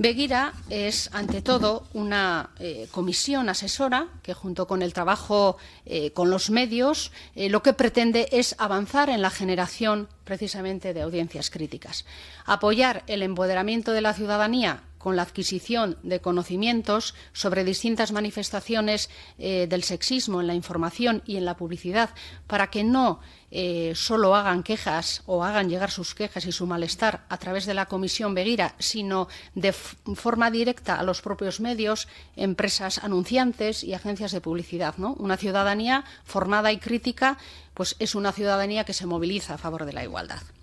Begira es, ante todo, una eh, comisión asesora que, junto con el trabajo eh, con los medios, eh, lo que pretende es avanzar en la generación, precisamente, de audiencias críticas, apoyar el empoderamiento de la ciudadanía con la adquisición de conocimientos sobre distintas manifestaciones eh, del sexismo en la información y en la publicidad, para que no eh, solo hagan quejas o hagan llegar sus quejas y su malestar a través de la Comisión Beguira, sino de forma directa a los propios medios, empresas anunciantes y agencias de publicidad. Una ciudadanía formada y crítica pues es una ciudadanía que se moviliza a favor de la igualdad.